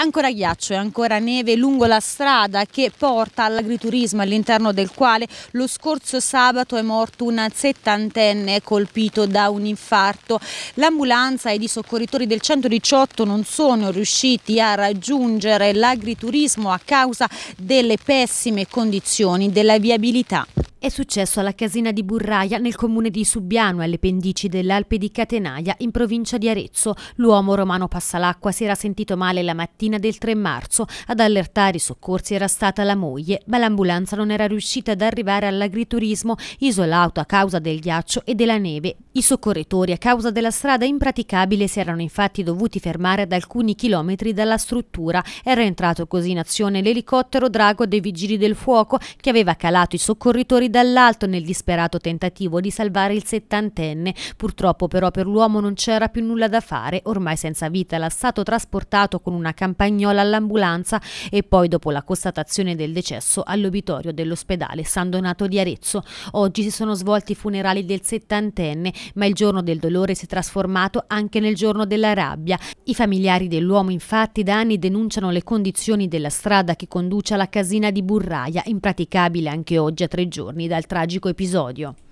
Ancora ghiaccio e ancora neve lungo la strada che porta all'agriturismo all'interno del quale lo scorso sabato è morto un settantenne colpito da un infarto. L'ambulanza ed i soccorritori del 118 non sono riusciti a raggiungere l'agriturismo a causa delle pessime condizioni della viabilità. È successo alla casina di Burraia nel comune di Subiano, alle pendici dell'Alpe di Catenaia, in provincia di Arezzo. L'uomo romano Passalacqua si era sentito male la mattina del 3 marzo. Ad allertare i soccorsi era stata la moglie, ma l'ambulanza non era riuscita ad arrivare all'agriturismo isolato a causa del ghiaccio e della neve. I soccorritori, a causa della strada impraticabile, si erano infatti dovuti fermare ad alcuni chilometri dalla struttura. Era entrato così in azione l'elicottero Drago dei Vigili del Fuoco, che aveva calato i soccorritori fuori dall'alto nel disperato tentativo di salvare il settantenne. Purtroppo però per l'uomo non c'era più nulla da fare, ormai senza vita era stato trasportato con una campagnola all'ambulanza e poi dopo la constatazione del decesso all'obitorio dell'ospedale San Donato di Arezzo. Oggi si sono svolti i funerali del settantenne, ma il giorno del dolore si è trasformato anche nel giorno della rabbia. I familiari dell'uomo infatti da anni denunciano le condizioni della strada che conduce alla casina di Burraia, impraticabile anche oggi a tre giorni giorni dal tragico episodio.